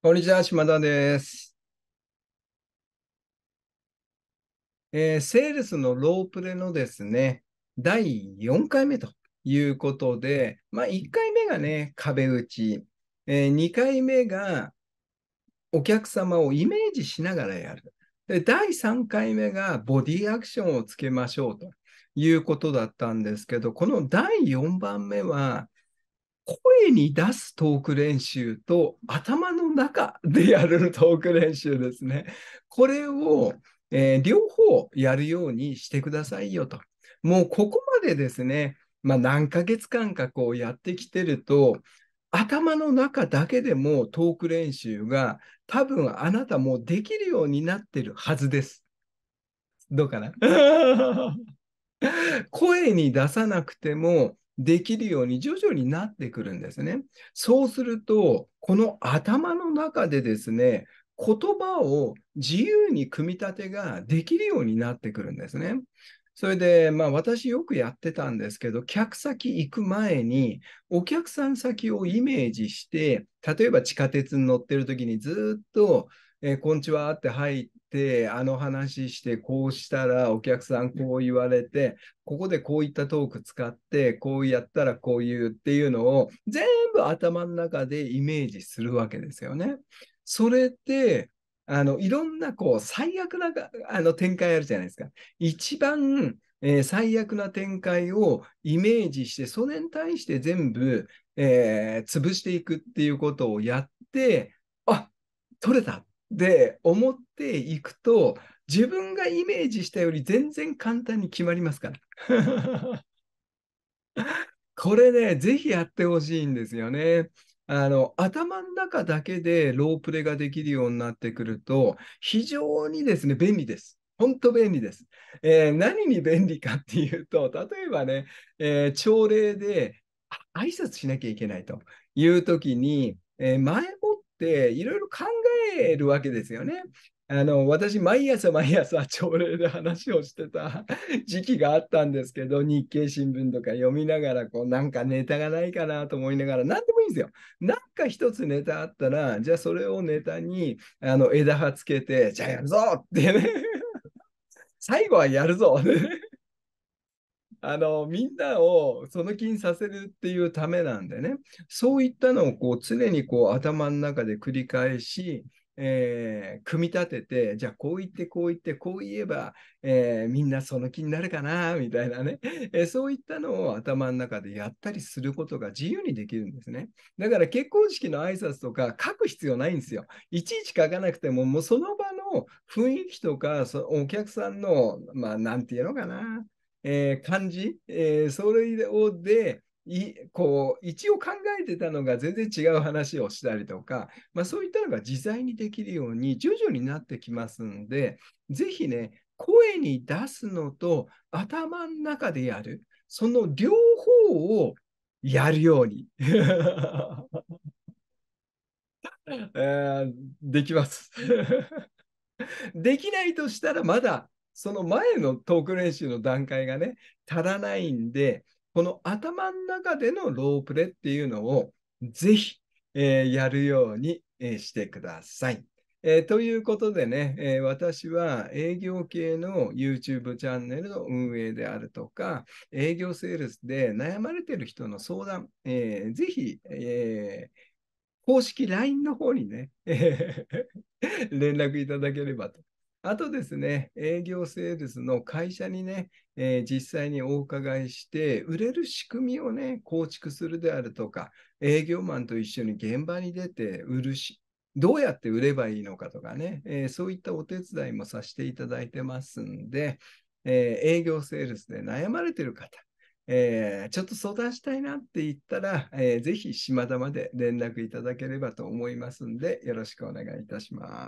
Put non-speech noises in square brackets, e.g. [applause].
こんにちは、島田です。えーセールスのロープレのですね、第4回目ということで、まあ、1回目がね、壁打ち、え2回目がお客様をイメージしながらやる。で、第3回目がボディアクションをつけましょうということだったんですけど、この第4番目は、声に出すトーク練習と頭の中でやるトーク練習ですね。これを、えー、両方やるようにしてくださいよと。もうここまでですね、まあ、何ヶ月間かこうやってきてると、頭の中だけでもトーク練習が多分あなたもできるようになってるはずです。どうかな [laughs] 声に出さなくてもできるように徐々になってくるんですね。そうすると、この頭の中でですね、言葉を自由に組み立てができるようになってくるんですね。それで、まあ、私よくやってたんですけど、客先行く前に、お客さん先をイメージして、例えば地下鉄に乗ってる時にずっと、えー、こんにちはって入って、あの話して、こうしたらお客さんこう言われて、ここでこういったトーク使って、こうやったらこう言うっていうのを、全部頭の中でイメージするわけですよね。それって、あの、いろんな、こう、最悪な、あの、展開あるじゃないですか。一番、えー、最悪な展開をイメージして、それに対して全部、えー、潰していくっていうことをやって、あ取れたって思っていくと、自分がイメージしたより全然簡単に決まりますから。[laughs] これね、ぜひやってほしいんですよね。あの頭の中だけでロープレができるようになってくると、非常にですね、便利です。本当便利です、えー、何に便利かっていうと、例えばね、えー、朝礼で挨拶しなきゃいけないという時に、えー、前もっっていろいろ考えるわけですよね。あの私、毎朝毎朝朝礼で話をしてた [laughs] 時期があったんですけど、日経新聞とか読みながら、こう、なんかネタがないかなと思いながら、なんでもいいんですよ。なんか一つネタあったら、じゃあそれをネタにあの枝葉つけて、じゃあやるぞってね、[laughs] 最後はやるぞ、あのみんなをその気にさせるっていうためなんでねそういったのをこう常にこう頭の中で繰り返し、えー、組み立ててじゃあこう言ってこう言ってこう言えば、えー、みんなその気になるかなみたいなね、えー、そういったのを頭の中でやったりすることが自由にできるんですねだから結婚式の挨拶とか書く必要ないんですよいちいち書かなくてももうその場の雰囲気とかそお客さんのまあ何て言うのかなえー、感じ、えー、それをで、いこう一応考えてたのが全然違う話をしたりとか、まあ、そういったのが自在にできるように徐々になってきますんで、ぜひね、声に出すのと頭の中でやる、その両方をやるように。え [laughs] ー、できます。[laughs] できないとしたらまだその前のトーク練習の段階がね、足らないんで、この頭の中でのロープレっていうのをぜひ、えー、やるように、えー、してください。えー、ということでね、え私は営業系の YouTube チャンネルの運営であるとか、営業セールスで悩まれてる人の相談、えぜひ、え公式 LINE の方にね、[laughs] 連絡いただければとあとですね、営業セールスの会社にね、えー、実際にお伺いして、売れる仕組みをね、構築するであるとか、営業マンと一緒に現場に出て売るし、どうやって売ればいいのかとかね、えー、そういったお手伝いもさせていただいてますんで、えー、営業セールスで悩まれてる方、えー、ちょっと相談したいなって言ったら、えー、ぜひ島田まで連絡いただければと思いますんで、よろしくお願いいたします。